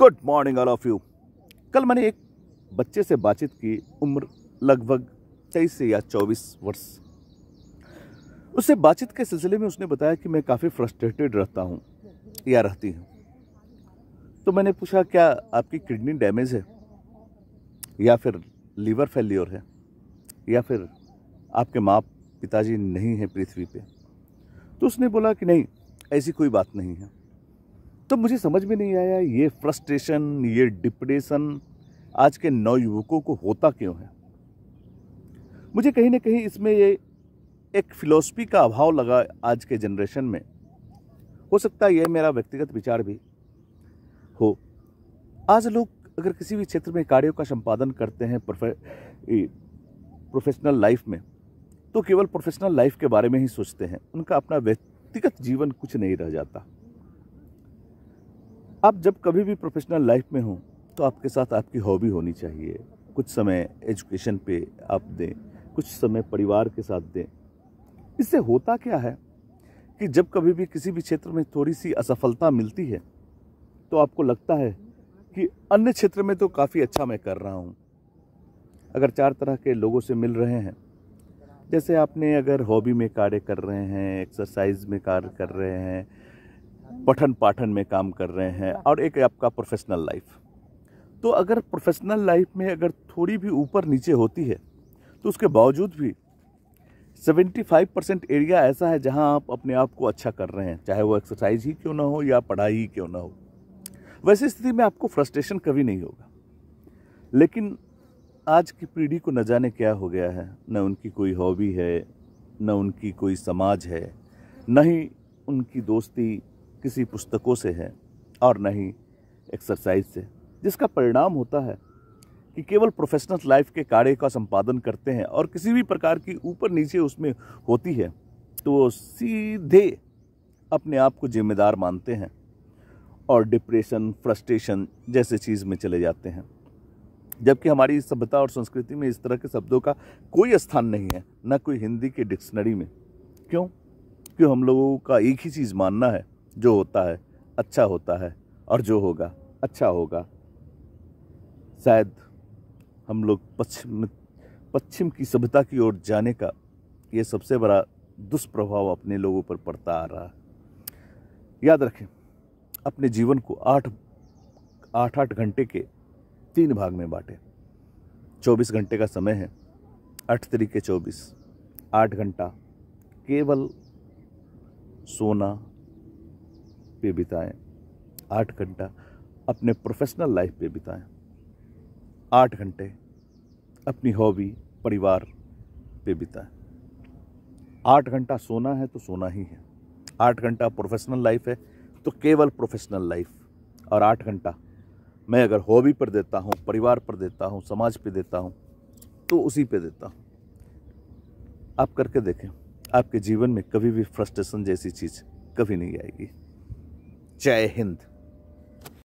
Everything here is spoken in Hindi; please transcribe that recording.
Good morning all of you कल मैंने एक बच्चे से बातचीत की उम्र लगभग तेईस से या चौबीस वर्ष उससे बातचीत के सिलसिले में उसने बताया कि मैं काफ़ी फ्रस्ट्रेटेड रहता हूँ या रहती हूँ तो मैंने पूछा क्या आपकी किडनी डैमेज है या फिर लीवर फेल्योर है या फिर आपके माँ पिताजी नहीं हैं पृथ्वी पे तो उसने बोला कि नहीं ऐसी कोई बात नहीं है तो मुझे समझ में नहीं आया ये फ्रस्ट्रेशन ये डिप्रेशन आज के नवयुवकों को होता क्यों है मुझे कहीं ना कहीं इसमें ये एक फिलोसफी का अभाव लगा आज के जनरेशन में हो सकता है यह मेरा व्यक्तिगत विचार भी हो आज लोग अगर किसी भी क्षेत्र में कार्यों का संपादन करते हैं प्रोफे, प्रोफेशनल लाइफ में तो केवल प्रोफेशनल लाइफ के बारे में ही सोचते हैं उनका अपना व्यक्तिगत जीवन कुछ नहीं रह जाता आप जब कभी भी प्रोफेशनल लाइफ में हों तो आपके साथ आपकी हॉबी होनी चाहिए कुछ समय एजुकेशन पे आप दें कुछ समय परिवार के साथ दें इससे होता क्या है कि जब कभी भी किसी भी क्षेत्र में थोड़ी सी असफलता मिलती है तो आपको लगता है कि अन्य क्षेत्र में तो काफ़ी अच्छा मैं कर रहा हूँ अगर चार तरह के लोगों से मिल रहे हैं जैसे आपने अगर हॉबी में कार्य कर रहे हैं एक्सरसाइज में कार्य कर रहे हैं पठन पाठन में काम कर रहे हैं हाँ। और एक आपका प्रोफेशनल लाइफ तो अगर प्रोफेशनल लाइफ में अगर थोड़ी भी ऊपर नीचे होती है तो उसके बावजूद भी 75 परसेंट एरिया ऐसा है जहां आप अपने आप को अच्छा कर रहे हैं चाहे वो एक्सरसाइज ही क्यों ना हो या पढ़ाई ही क्यों ना हो वैसी स्थिति में आपको फ्रस्ट्रेशन कभी नहीं होगा लेकिन आज की पीढ़ी को न जाने क्या हो गया है न उनकी कोई हॉबी है न उनकी कोई समाज है न ही उनकी दोस्ती किसी पुस्तकों से है और न ही एक्सरसाइज से जिसका परिणाम होता है कि केवल प्रोफेशनल लाइफ के कार्य का संपादन करते हैं और किसी भी प्रकार की ऊपर नीचे उसमें होती है तो वो सीधे अपने आप को जिम्मेदार मानते हैं और डिप्रेशन फ्रस्ट्रेशन जैसे चीज़ में चले जाते हैं जबकि हमारी सभ्यता और संस्कृति में इस तरह के शब्दों का कोई स्थान नहीं है ना कोई हिंदी के डिक्शनरी में क्यों क्यों हम लोगों का एक ही चीज़ मानना है जो होता है अच्छा होता है और जो होगा अच्छा होगा शायद हम लोग पश्चिम पश्चिम की सभ्यता की ओर जाने का ये सबसे बड़ा दुष्प्रभाव अपने लोगों पर पड़ता आ रहा है याद रखें अपने जीवन को आठ आठ आठ घंटे के तीन भाग में बांटें चौबीस घंटे का समय है आठ तरीके चौबीस आठ घंटा केवल सोना पे बिताएं आठ घंटा अपने प्रोफेशनल लाइफ पे बिताएं आठ घंटे अपनी हॉबी परिवार पे बिताएं आठ घंटा सोना है तो सोना ही है आठ घंटा प्रोफेशनल लाइफ है तो केवल प्रोफेशनल लाइफ और आठ घंटा मैं अगर हॉबी पर देता हूँ परिवार पर देता हूँ समाज पर देता हूँ तो उसी पे देता हूँ आप करके देखें आपके जीवन में कभी भी फ्रस्ट्रेशन जैसी चीज़ कभी नहीं आएगी जय हिंद